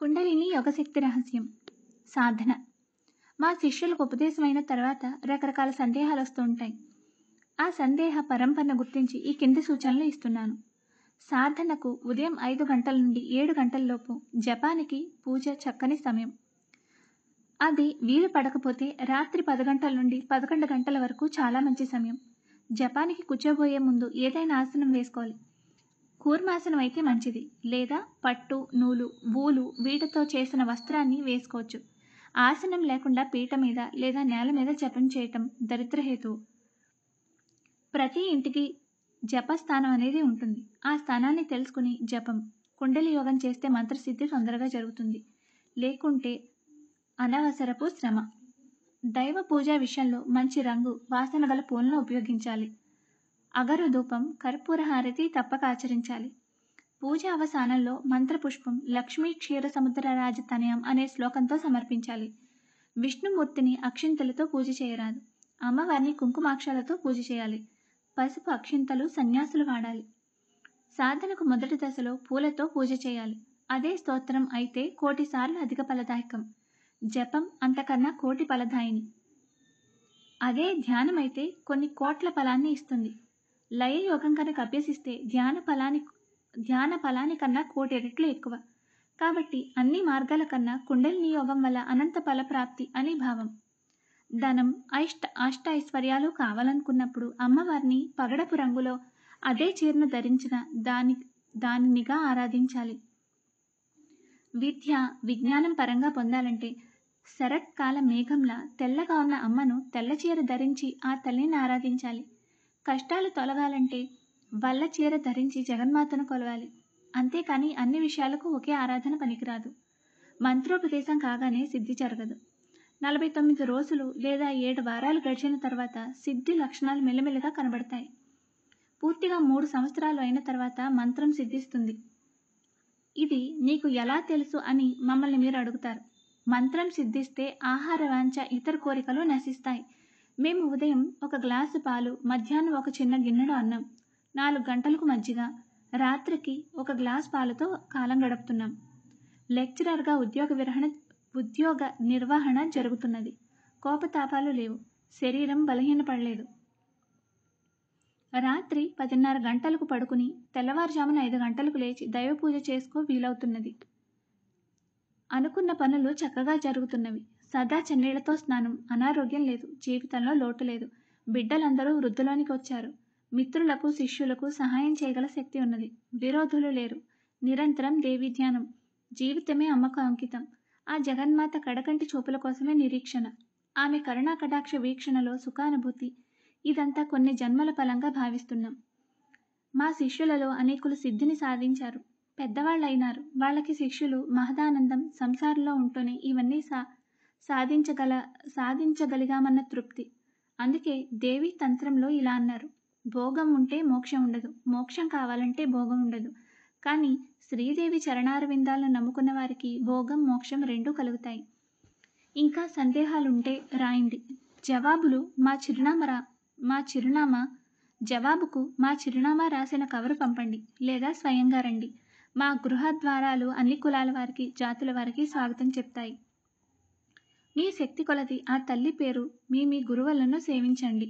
కుండలిని యోగశక్తి రహస్యం సాధన మా శిష్యులకు ఉపదేశమైన తర్వాత రకరకాల సందేహాలు వస్తూ ఉంటాయి ఆ సందేహ పరంపరను గుర్తించి ఈ కింది సూచనలు ఇస్తున్నాను సాధనకు ఉదయం ఐదు గంటల నుండి ఏడు గంటలలోపు జపానికి పూజ చక్కని సమయం అది వీలు పడకపోతే రాత్రి పది గంటల నుండి పదకొండు గంటల వరకు చాలా మంచి సమయం జపానికి కూర్చోబోయే ముందు ఏదైనా ఆసనం వేసుకోవాలి కూర్మాసనం అయితే మంచిది లేదా పట్టు నూలు వూలు వీటితో చేసిన వస్త్రాన్ని వేసుకోవచ్చు ఆసనం లేకుండా పీట మీద లేదా నేల మీద జపం చేయటం దరిద్రహేతు ప్రతి ఇంటికి జప స్థానం అనేది ఉంటుంది ఆ స్థానాన్ని తెలుసుకుని జపం కుండలి యోగం చేస్తే మంత్రసిద్ధి తొందరగా జరుగుతుంది లేకుంటే అనవసరపు శ్రమ దైవ పూజ విషయంలో మంచి రంగు వాసన గల పూలను ఉపయోగించాలి అగరు ధూపం కర్పూర హారతి తప్పక ఆచరించాలి పూజ అవసానంలో మంత్రపుష్పం లక్ష్మీ క్షీర సముద్ర రాజ తనయం అనే శ్లోకంతో సమర్పించాలి విష్ణుమూర్తిని అక్షింతలతో పూజ చేయరాదు అమ్మవారిని కుంకుమాక్షలతో పూజ చేయాలి పసుపు అక్షింతలు సన్యాసులు వాడాలి సాధనకు మొదటి దశలో పూలతో పూజ చేయాలి అదే స్తోత్రం అయితే కోటిసార్లు అధిక ఫలదాయకం జపం అంతకన్నా కోటి ఫలదాయిని అదే ధ్యానమైతే కొన్ని కోట్ల ఫలాన్ని ఇస్తుంది లయ యోగం కనుక అభ్యసిస్తే ధ్యాన ఫలాని ధ్యాన ఫలాని కన్నా కోటి రెట్లు ఎక్కువ కాబట్టి అన్ని మార్గాల కన్నా కుండలిని యోగం వల్ల అనంత ఫల ప్రాప్తి అని భావం ధనం ఐష్ట అష్ట ఐశ్వర్యాలు కావాలనుకున్నప్పుడు అమ్మవారిని పగడపు రంగులో అదే చీరను ధరించిన దాని దానినిగా ఆరాధించాలి విద్య విజ్ఞానం పరంగా పొందాలంటే శరత్కాల మేఘంలా తెల్లగా ఉన్న అమ్మను తెల్ల చీర ధరించి ఆ తల్లిని ఆరాధించాలి కష్టాలు తొలగాలంటే వల్ల చీర ధరించి జగన్మాతను కొలవాలి అంతేకాని అన్ని విషయాలకు ఒకే ఆరాధన పనికిరాదు మంత్రోపదేశం కాగానే సిద్ధి జరగదు నలభై తొమ్మిది రోజులు లేదా ఏడు వారాలు గడిచిన తర్వాత సిద్ధి లక్షణాలు మెల్లమెల్లగా కనబడతాయి పూర్తిగా మూడు సంవత్సరాలు అయిన తర్వాత మంత్రం సిద్ధిస్తుంది ఇది నీకు ఎలా తెలుసు అని మమ్మల్ని మీరు అడుగుతారు మంత్రం సిద్ధిస్తే ఆహార వాంఛ ఇతర కోరికలు నశిస్తాయి మేము ఉదయం ఒక గ్లాసు పాలు మధ్యాహ్నం ఒక చిన్న గిన్నెడు అన్నం నాలుగు గంటలకు మధ్యగా రాత్రికి ఒక గ్లాస్ పాలతో కాలం గడుపుతున్నాం లెక్చరర్గా ఉద్యోగ విరహణ ఉద్యోగ నిర్వహణ జరుగుతున్నది కోపతాపాలు లేవు శరీరం బలహీనపడలేదు రాత్రి పదిన్నర గంటలకు పడుకుని తెల్లవారుజామున ఐదు గంటలకు లేచి దైవ పూజ చేసుకో వీలవుతున్నది అనుకున్న పనులు చక్కగా జరుగుతున్నవి సదా చెన్నీళ్లతో స్నానం అనారోగ్యం లేదు జీవితంలో లోటు లేదు బిడ్డలందరూ వృద్ధులోనికి వచ్చారు మిత్రులకు శిష్యులకు సహాయం చేయగల శక్తి ఉన్నది విరోధులు లేరు నిరంతరం దేవి ధ్యానం జీవితమే అమ్మకు అంకితం ఆ జగన్మాత కడకంటి చూపుల కోసమే నిరీక్షణ ఆమె కరుణా కటాక్ష వీక్షణలో సుఖానుభూతి ఇదంతా కొన్ని జన్మల ఫలంగా భావిస్తున్నాం మా శిష్యులలో అనేకులు సిద్ధిని సాధించారు పెద్దవాళ్ళైనారు వాళ్ళకి శిష్యులు మహదానందం సంసారంలో ఉంటూనే ఇవన్నీ సా సాధించగల సాధించగలిగామన్న తృప్తి అందుకే దేవి తంత్రంలో ఇలా అన్నారు భోగం ఉంటే మోక్షం ఉండదు మోక్షం కావాలంటే భోగం ఉండదు కానీ శ్రీదేవి చరణారవిందాలను నమ్ముకున్న వారికి భోగం మోక్షం రెండూ కలుగుతాయి ఇంకా సందేహాలుంటే రాయండి జవాబులు మా చిరునామా మా చిరునామా జవాబుకు మా చిరునామా రాసిన కవరు పంపండి లేదా స్వయంగా రండి మా గృహద్వారాలు అన్ని కులాల వారికి జాతుల వారికి స్వాగతం చెప్తాయి మీ శక్తి కొలది ఆ తల్లి పేరు మీ మీ గురువులను సేవించండి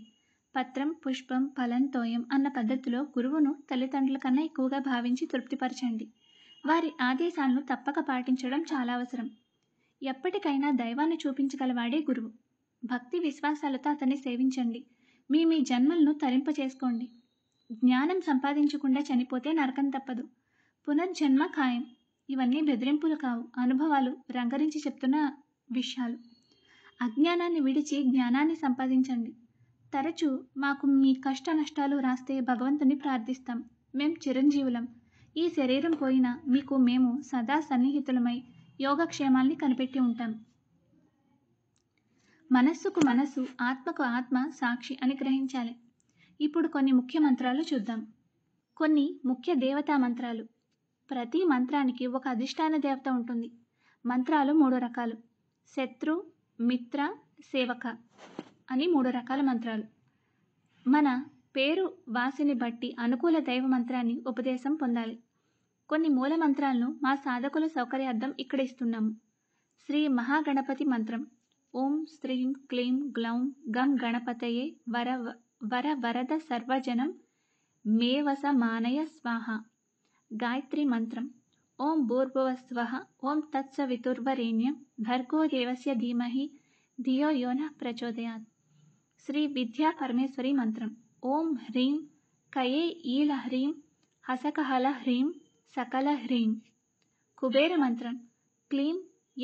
పత్రం పుష్పం ఫలం తోయం అన్న పద్ధతిలో గురువును తల్లిదండ్రుల కన్నా ఎక్కువగా భావించి తృప్తిపరచండి వారి ఆదేశాలను తప్పక పాటించడం చాలా అవసరం ఎప్పటికైనా దైవాన్ని చూపించగలవాడే గురువు భక్తి విశ్వాసాలతో అతన్ని సేవించండి మీ మీ జన్మలను తరింపచేసుకోండి జ్ఞానం సంపాదించకుండా చనిపోతే నరకం తప్పదు పునర్జన్మ ఖాయం ఇవన్నీ బెదిరింపులు కావు అనుభవాలు రంగరించి చెప్తున్న విషయాలు అజ్ఞానాన్ని విడిచి జ్ఞానాన్ని సంపాదించండి తరచూ మాకు మీ కష్ట నష్టాలు రాస్తే భగవంతుని ప్రార్థిస్తాం మేం చిరంజీవులం ఈ శరీరం పోయినా మీకు మేము సదా సన్నిహితులమై యోగక్షేమాల్ని కనిపెట్టి ఉంటాం మనస్సుకు మనస్సు ఆత్మకు ఆత్మ సాక్షి అని గ్రహించాలి ఇప్పుడు కొన్ని ముఖ్య మంత్రాలు చూద్దాం కొన్ని ముఖ్య దేవతా మంత్రాలు ప్రతి మంత్రానికి ఒక అధిష్టాన దేవత ఉంటుంది మంత్రాలు మూడు రకాలు శత్రు మిత్ర సేవక అని మూడు రకాల మంత్రాలు మన పేరు వాసిని బట్టి అనుకూల దైవ మంత్రాన్ని ఉపదేశం పొందాలి కొన్ని మూల మంత్రాలను మా సాధకుల సౌకర్యార్థం ఇక్కడ ఇస్తున్నాము శ్రీ మహాగణపతి మంత్రం ఓం శ్రీం క్లీం గ్లౌం గం గణపతయే వర వర వరద సర్వజనం మేవస మానయ స్వాహ గాయత్రి మంత్రం ఓం భూర్భువస్వ ఓం తత్సవితుర్వరేణ్యం భర్గో దేవస్య ధీమహి ధియో యోన ప్రచోదయాత్ శ్రీ విద్యా పరమేశ్వరి మంత్రం ఓం హ్రీం కయే ఈల హ్రీం హసకహల హ్రీం సకల హ్రీం కుబేర మంత్రం క్లీం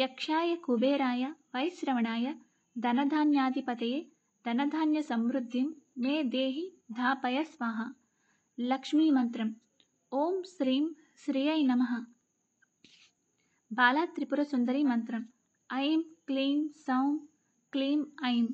యక్షాయ కుబేరాయ వైశ్రవణాయ ధనధాన్యాధిపతయే ధనధాన్య సమృద్ధిం మే దేహి ధాపయ స్వాహ లక్ష్మీ మంత్రం ఓం శ్రీం శ్రీయై నమ బాలా త్రిపుర సుందరి మంత్రం ఐం క్లీం సౌం క్లీం ఐం